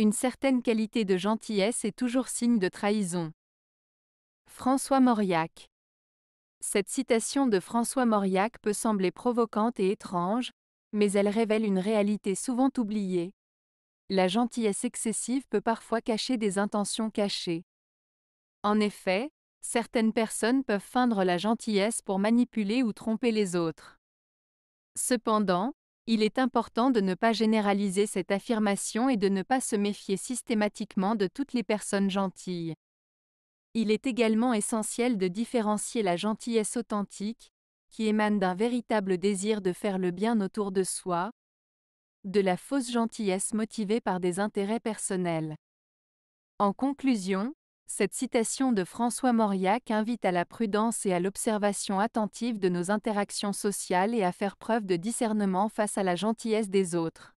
Une certaine qualité de gentillesse est toujours signe de trahison. François Mauriac. Cette citation de François Mauriac peut sembler provocante et étrange, mais elle révèle une réalité souvent oubliée. La gentillesse excessive peut parfois cacher des intentions cachées. En effet, certaines personnes peuvent feindre la gentillesse pour manipuler ou tromper les autres. Cependant, il est important de ne pas généraliser cette affirmation et de ne pas se méfier systématiquement de toutes les personnes gentilles. Il est également essentiel de différencier la gentillesse authentique, qui émane d'un véritable désir de faire le bien autour de soi, de la fausse gentillesse motivée par des intérêts personnels. En conclusion, cette citation de François Mauriac invite à la prudence et à l'observation attentive de nos interactions sociales et à faire preuve de discernement face à la gentillesse des autres.